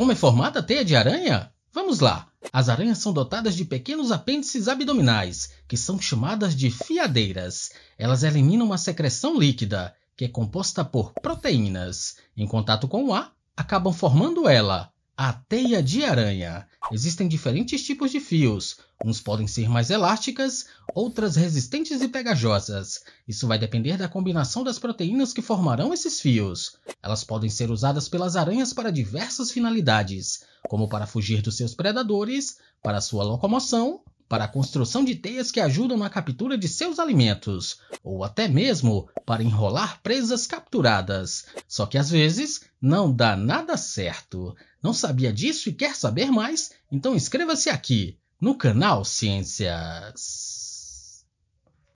Como é formada a teia de aranha? Vamos lá! As aranhas são dotadas de pequenos apêndices abdominais, que são chamadas de fiadeiras. Elas eliminam uma secreção líquida, que é composta por proteínas. Em contato com o ar, acabam formando ela. A teia de aranha. Existem diferentes tipos de fios. Uns podem ser mais elásticas, outras resistentes e pegajosas. Isso vai depender da combinação das proteínas que formarão esses fios. Elas podem ser usadas pelas aranhas para diversas finalidades, como para fugir dos seus predadores, para sua locomoção para a construção de teias que ajudam na captura de seus alimentos, ou até mesmo para enrolar presas capturadas. Só que às vezes não dá nada certo. Não sabia disso e quer saber mais? Então inscreva-se aqui no canal Ciências.